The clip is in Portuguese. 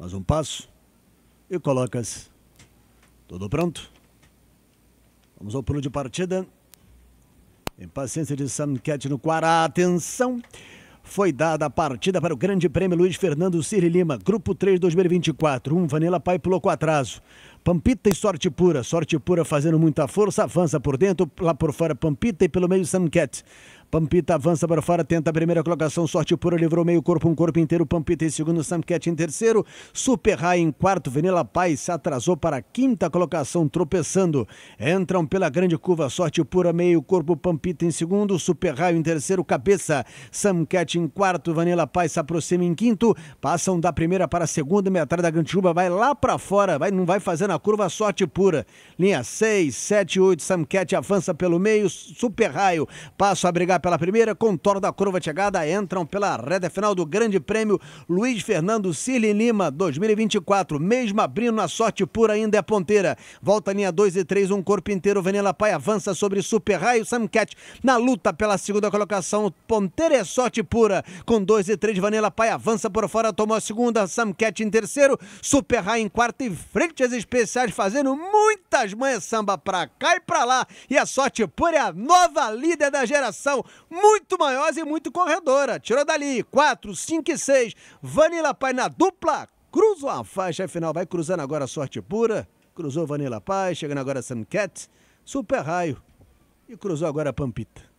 mais um passo e colocas. Tudo pronto? Vamos ao pulo de partida. Impaciência de Samquette no Quara. Atenção! Foi dada a partida para o Grande Prêmio Luiz Fernando Cirri Lima, Grupo 3 2024. Um Vanilla Pai pulou com atraso. Pampita e Sorte Pura. Sorte Pura fazendo muita força, avança por dentro, lá por fora Pampita e pelo meio Samquette. Pampita avança para fora, tenta a primeira colocação, sorte pura, livrou meio corpo, um corpo inteiro, Pampita em segundo, Samquete em terceiro, Super High em quarto, Vanilla Paz se atrasou para a quinta colocação, tropeçando. Entram pela grande curva, sorte pura, meio corpo, Pampita em segundo, Super High em terceiro, cabeça, Samquete em quarto, Vanilla Paz se aproxima em quinto, passam da primeira para a segunda, metade da grande curva, vai lá para fora, vai, não vai fazendo a curva, sorte pura. Linha 6, 7, 8, Samquete avança pelo meio, Super Raio, passa a brigar pela primeira, Contorno da Curva de Chegada entram pela reta final do Grande Prêmio Luiz Fernando Cirli Lima 2024. Mesmo abrindo a sorte pura, ainda é ponteira. Volta linha 2 e 3, um corpo inteiro. Vanilla Pai avança sobre Super Raio Samcat na luta pela segunda colocação. Ponteira é sorte pura. Com 2 e 3, Vanilla Pai avança por fora, tomou a segunda. Samcat em terceiro, Super Raio em quarto e frente às especiais, fazendo muitas manhas samba pra cá e pra lá. E a sorte pura é a nova líder da geração muito maiores e muito corredora. Tirou dali, 4, 5 e 6. Vanilla Pai na dupla, cruza a faixa final, vai cruzando agora a sorte pura. Cruzou Vanilla Pai, chegando agora Suncat, Super Raio e cruzou agora a Pampita.